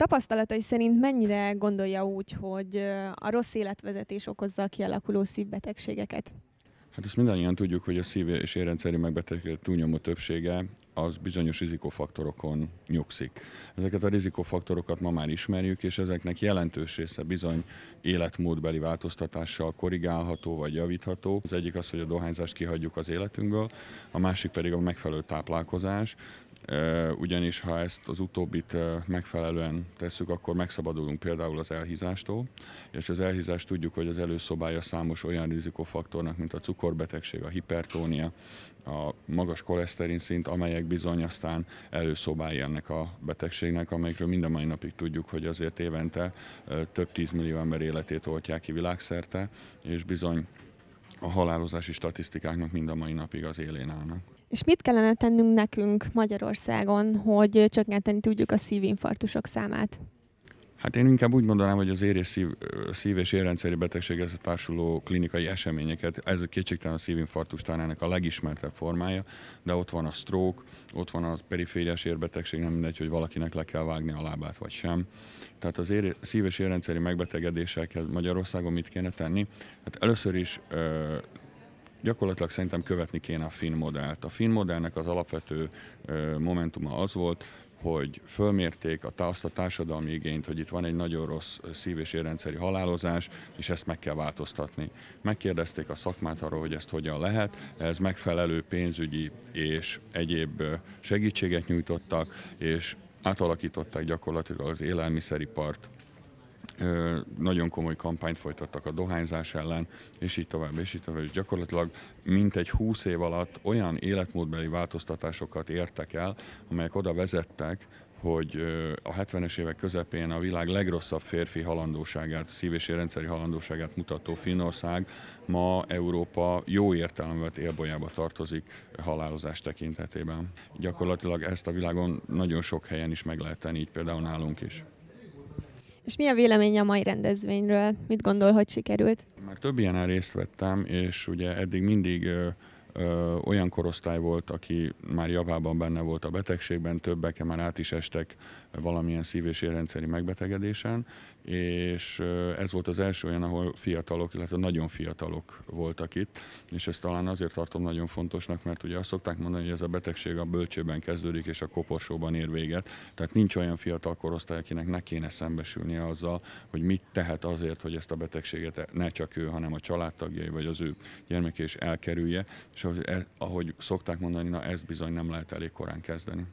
tapasztalatai szerint mennyire gondolja úgy, hogy a rossz életvezetés okozza a kialakuló szívbetegségeket? Hát ezt mindannyian tudjuk, hogy a szív- és érrendszeri megbetegek túlnyomó többsége az bizonyos rizikofaktorokon nyugszik. Ezeket a rizikofaktorokat ma már ismerjük, és ezeknek jelentős része bizony életmódbeli változtatással korrigálható vagy javítható. Az egyik az, hogy a dohányzást kihagyjuk az életünkből, a másik pedig a megfelelő táplálkozás, ugyanis ha ezt az utóbbit megfelelően tesszük, akkor megszabadulunk például az elhízástól, és az elhízást tudjuk, hogy az előszobája számos olyan rizikofaktornak, mint a cukorbetegség, a hipertónia, a magas koleszterin szint, amelyek bizony aztán előszobái ennek a betegségnek, amelyekről mind a mai napig tudjuk, hogy azért évente több tízmillió ember életét oltják ki világszerte, és bizony a halálozási statisztikáknak mind a mai napig az élén állnak. És mit kellene tennünk nekünk Magyarországon, hogy csökkenteni tudjuk a szívinfarktusok számát? Hát én inkább úgy mondanám, hogy az érés szív, szív és érrendszeri betegséghez társuló klinikai eseményeket, ez a kétségtelen a szívinfarktus ennek a legismertebb formája, de ott van a stroke, ott van a perifériás érbetegség, nem mindegy, hogy valakinek le kell vágni a lábát vagy sem. Tehát az ér, szív- és érrendszeri megbetegedésekhez Magyarországon mit kéne tenni? Hát először is ö, gyakorlatilag szerintem követni kéne a finn modellt. A finn modellnek az alapvető ö, momentuma az volt, hogy fölmérték a, azt a társadalmi igényt, hogy itt van egy nagyon rossz szív- és érrendszeri halálozás, és ezt meg kell változtatni. Megkérdezték a szakmát arról, hogy ezt hogyan lehet, ez megfelelő pénzügyi és egyéb segítséget nyújtottak, és átalakították gyakorlatilag az élelmiszeripart nagyon komoly kampányt folytattak a dohányzás ellen, és így tovább, és így tovább, és gyakorlatilag mintegy húsz év alatt olyan életmódbeli változtatásokat értek el, amelyek oda vezettek, hogy a 70-es évek közepén a világ legrosszabb férfi halandóságát, szív- és rendszeri halandóságát mutató Finnország ma Európa jó értelemben élbolyába tartozik halálozás tekintetében. Gyakorlatilag ezt a világon nagyon sok helyen is meg lehet tenni, így például nálunk is. És mi a vélemény a mai rendezvényről? Mit gondol, hogy sikerült? Már több ilyen részt vettem, és ugye eddig mindig ö, olyan korosztály volt, aki már javában benne volt a betegségben, többek már át is estek valamilyen szív- és érrendszeri megbetegedésen, és ö, ez volt az első olyan, ahol fiatalok, illetve nagyon fiatalok voltak itt, és ezt talán azért tartom nagyon fontosnak, mert ugye azt szokták mondani, hogy ez a betegség a bölcsőben kezdődik, és a koporsóban ér véget, tehát nincs olyan fiatal korosztály, akinek ne kéne szembesülnie azzal, hogy mit tehet azért, hogy ezt a betegséget ne csak ő, hanem a családtagjai vagy az ő gyermeke is elkerülje, és ahogy, szokták mondani, na ezt bizony nem lehet elég korán kezdeni.